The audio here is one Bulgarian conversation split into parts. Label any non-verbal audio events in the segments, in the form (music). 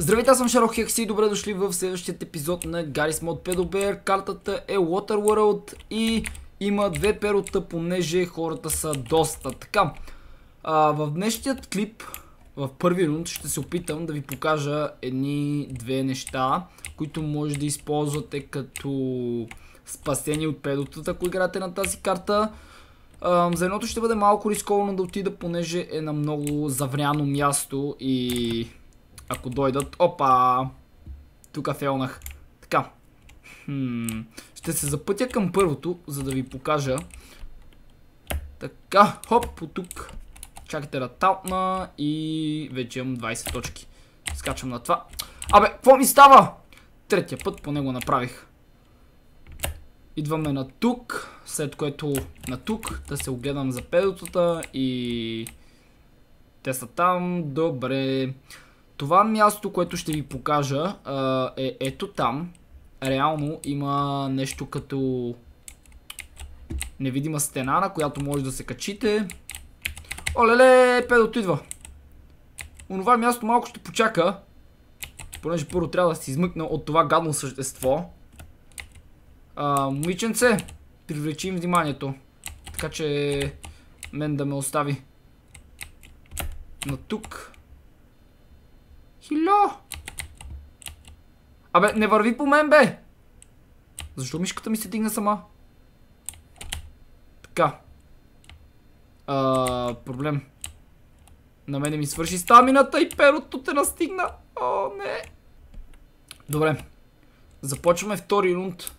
Здравейте, аз съм Шаро Хекс и добре дошли в следващия епизод на Garry's Mod Pedobear. Картата е Water World и има две перота, понеже хората са доста. Така, в днешният клип, в първи рунд, ще се опитам да ви покажа едни две неща, които може да използвате като спасени от педотата, ако играете на тази карта. За едното ще бъде малко рисковано да отида, понеже е на много завряно място и ако дойдат... Опа! Тук фелнах. Така. Ще се запътя към първото, за да ви покажа. Така, хоп, от тук. Чакайте да талпна и вече имам 20 точки. Скачам на това. Абе, какво ми става? Третия път поне го направих. Идваме на тук, след което на тук да се огледам за педотата и те са там. Добре. Това място, което ще ви покажа е ето там. Реално има нещо като невидима стена, на която може да се качите. Олеле, педото идва. Онова място малко ще почака, понеже първо трябва да се измъкна от това гадно същество момиченце, привлечи им вниманието. Така че мен да ме остави. Но тук... Хило! Абе, не върви по мен, бе! Защо мишката ми се дигна сама? Така. А, проблем. На мене ми свърши стамината и перото те настигна. О, не. Добре. Започваме втори рунд.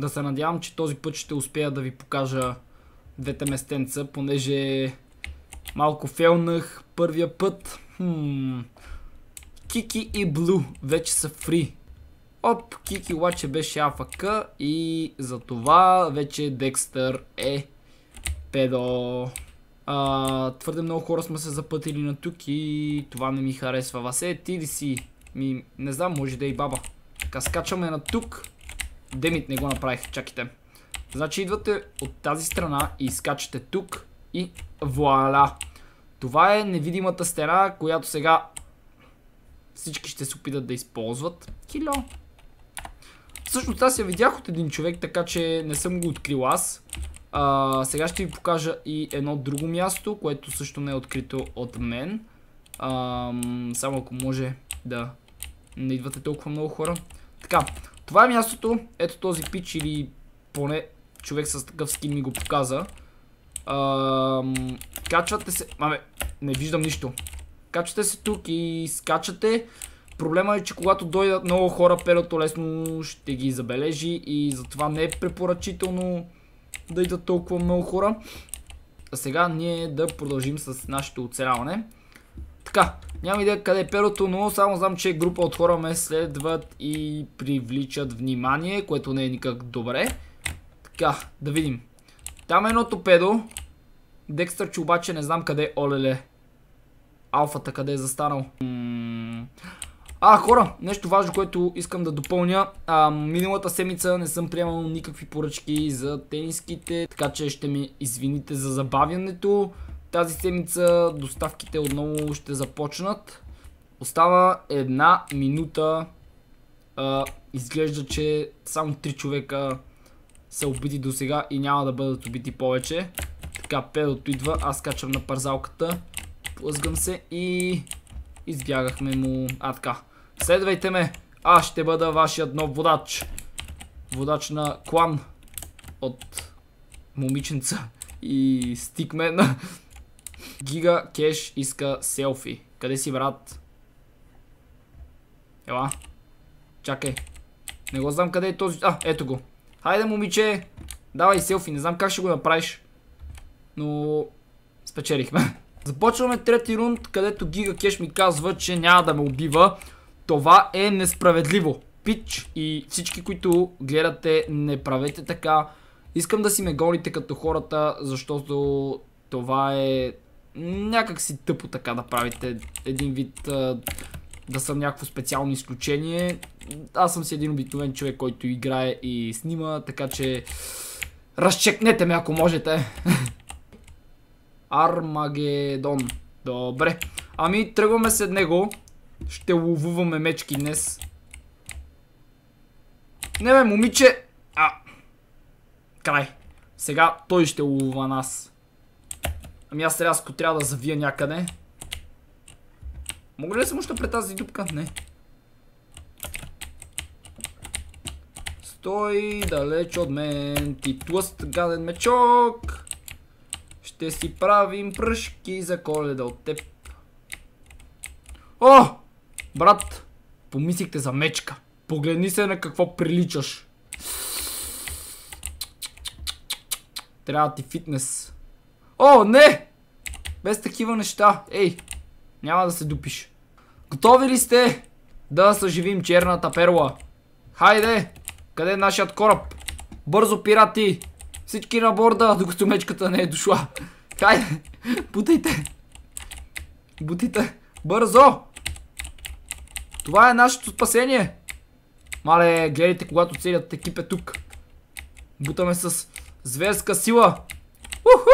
Да се надявам, че този път ще успея да ви покажа двете местенца, понеже малко Фелнах, първия път. Хм. Кики и Блу вече са фри. Оп, Кики обаче беше АФК и за това вече Декстър е педо. А, твърде много хора сме се запътили на тук и това не ми харесва. Васе, ти ли си? Ми, не знам, може да е и баба. Така скачаме на тук. Демит не го направих, чакайте. Значи идвате от тази страна и изкачате тук и вуаля. Това е невидимата стена, която сега всички ще се опитат да използват. Хило. Всъщност аз я видях от един човек, така че не съм го открил аз. А, сега ще ви покажа и едно друго място, което също не е открито от мен. А, само ако може да не идвате толкова много хора. Така, това е мястото. Ето този пич или поне човек с такъв скин ми го показа. Ам, качвате се... Маме, не виждам нищо. Качвате се тук и скачате. Проблема е, че когато дойдат много хора, перото лесно ще ги забележи и затова не е препоръчително да идат толкова много хора. А сега ние да продължим с нашето оцеляване. Така, няма идея къде е перото, но само знам, че група от хора ме следват и привличат внимание, което не е никак добре. Така, да видим. Там е едното педо. Декстър, че обаче не знам къде е Олеле. Алфата къде е застанал. а, хора, нещо важно, което искам да допълня. миналата седмица не съм приемал никакви поръчки за тениските, така че ще ми извините за забавянето. Тази седмица доставките отново ще започнат. Остава една минута. А, изглежда, че само 3 човека са убити до сега и няма да бъдат убити повече. Така, педото идва, аз качвам на парзалката. Плъзгам се и... Избягахме му... А, така. Следвайте ме! Аз ще бъда вашият нов водач. Водач на клан от момиченца и стикмен. (laughs) Гига кеш иска селфи. Къде си, брат? Ела. Чакай. Не го знам къде е този... А, ето го. Хайде, момиче! Давай селфи, не знам как ще го направиш. Но... Спечелихме. (laughs) Започваме трети рунд, където Гига Кеш ми казва, че няма да ме убива. Това е несправедливо. Пич и всички, които гледате, не правете така. Искам да си ме гоните като хората, защото това е някак си тъпо така да правите един вид а, да съм някакво специално изключение. Аз съм си един обикновен човек, който играе и снима, така че разчекнете ме ако можете. (laughs) Армагедон. Добре. Ами тръгваме след него. Ще ловуваме мечки днес. Не бе, момиче! А! Край. Сега той ще ловува нас. Ами аз рязко трябва да завия някъде. Мога ли да се мушта пред тази дупка? Не. Стой далеч от мен, ти тлъст гаден мечок. Ще си правим пръшки за коледа от теб. О! Брат, помислихте за мечка. Погледни се на какво приличаш. Трябва ти фитнес. О, не! Без такива неща. Ей, няма да се допиш. Готови ли сте да съживим черната перла? Хайде! Къде е нашият кораб? Бързо, пирати! Всички на борда, докато мечката не е дошла. Хайде! Бутайте! Бутайте! Бързо! Това е нашето спасение! Мале, гледайте, когато целият екип е тук. Бутаме с зверска сила. Уху!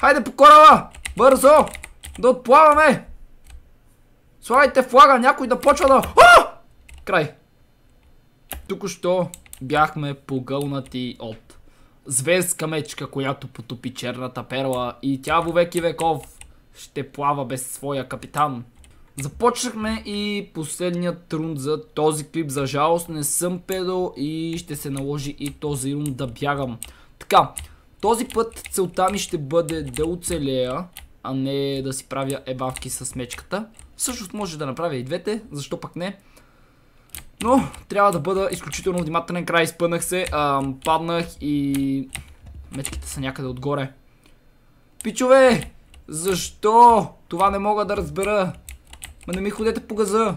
Хайде по кораба! Бързо! Да отплаваме! Слагайте флага, някой да почва да... А! Край. тук що бяхме погълнати от звездка мечка, която потопи черната перла и тя во веки веков ще плава без своя капитан. Започнахме и последният рунд за този клип. За жалост не съм педо и ще се наложи и този рунд да бягам. Така, този път целта ми ще бъде да оцелея, а не да си правя ебавки с мечката. Всъщност може да направя и двете, защо пък не. Но трябва да бъда изключително внимателен. Край изпънах се, ам, паднах и... Мечките са някъде отгоре. Пичове! Защо? Това не мога да разбера. Ма не ми ходете по газа.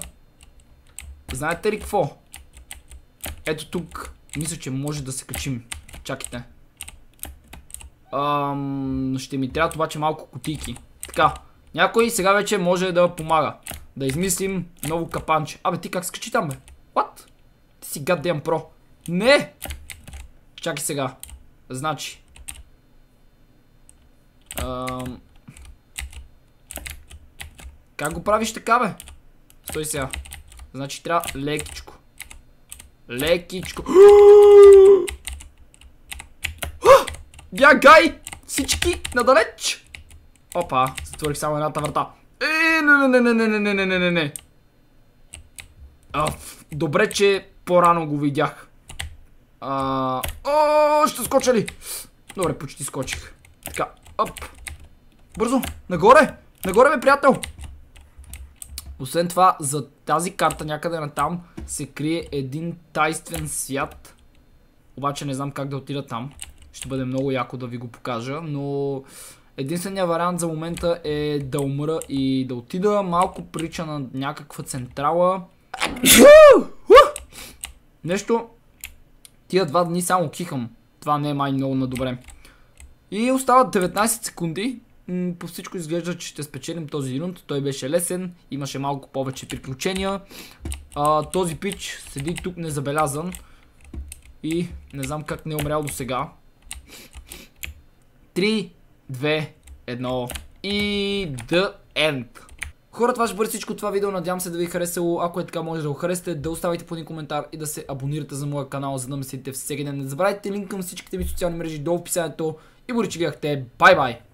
Знаете ли какво? Ето тук. Мисля, че може да се качим. Чакайте ще ми трябва обаче малко кутийки. Така, някой сега вече може да помага. Да измислим ново капанче. Абе, ти как скачи там, бе? What? Ти си goddamn про. Не! Чакай сега. Значи. Ам... Как го правиш така, бе? Стой сега. Значи трябва лекичко. Лекичко. (gasps) Бягай! Всички надалеч! Опа, затворих само едната врата. Е, не, не, не, не, не, не, не, не, не, не. Аф, добре, че по-рано го видях. А, о, ще скоча ли? Добре, почти скочих. Така, оп. Бързо, нагоре! Нагоре, бе, приятел! Освен това, за тази карта някъде на там се крие един тайствен свят. Обаче не знам как да отида там. Ще бъде много яко да ви го покажа, но единственият вариант за момента е да умра и да отида. Малко прилича на някаква централа. Нещо, тия два дни само кихам. Това не е май много на добре. И остават 19 секунди. По всичко изглежда, че ще спечелим този рунд. Той беше лесен, имаше малко повече приключения. А, този пич седи тук незабелязан. И не знам как не е умрял до сега. 3, 2, 1 и The End. Хора, това ще бъде всичко това видео. Надявам се да ви е харесало. Ако е така, може да го харесате, да оставите по един коментар и да се абонирате за моя канал, за да ме следите всеки ден. Не забравяйте линк към всичките ми социални мрежи долу в описанието. И бъде, че гляхте. Бай-бай!